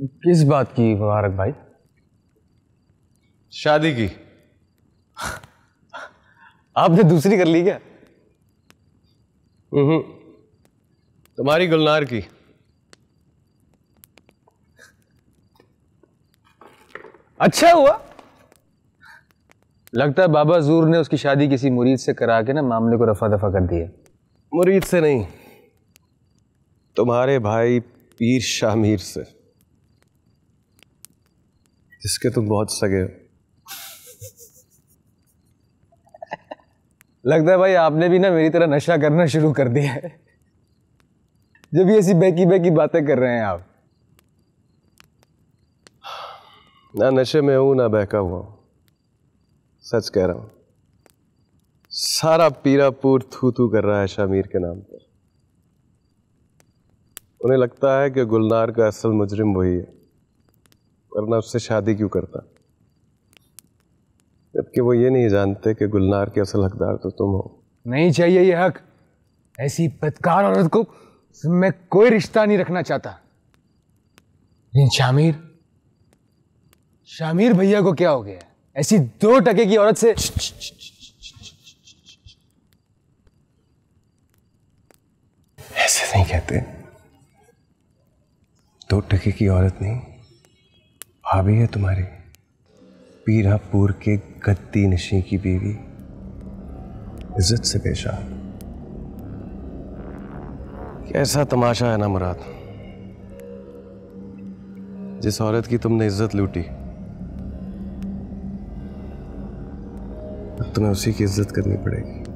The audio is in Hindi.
किस बात की मुबारक भाई शादी की आपने दूसरी कर ली क्या हम्म, हम्म तुम्हारी गुलनार की अच्छा हुआ लगता है बाबा जूर ने उसकी शादी किसी मुरीद से करा के ना मामले को रफा दफा कर दिया मुरीद से नहीं तुम्हारे भाई पीर शामीर से इसके तुम तो बहुत सगे हो लगता है भाई आपने भी ना मेरी तरह नशा करना शुरू कर दिया है जब ऐसी बेकी बेकी बातें कर रहे हैं आप ना नशे में हूं ना बहका हुआ सच कह रहा हूं सारा पीरापुर थू थू कर रहा है शामिर के नाम पर उन्हें लगता है कि गुलनार का असल मुजरिम वही है वरना उससे शादी क्यों करता जबकि वो ये नहीं जानते कि गुलनार के असल हकदार तो तुम हो नहीं चाहिए ये हक ऐसी बदकार औरत को मैं कोई रिश्ता नहीं रखना चाहता लेकिन शामिर शामिर भैया को क्या हो गया ऐसी दो टके की औरत से ऐसे नहीं कहते दो टके की औरत नहीं भाभी है तुम्हारी पीरापुर के गद्दी नशी की बीवी इज्जत से पेशा कैसा तमाशा है ना मुराद जिस औरत की तुमने इज्जत लूटी तुम्हें उसी की इज्जत करनी पड़ेगी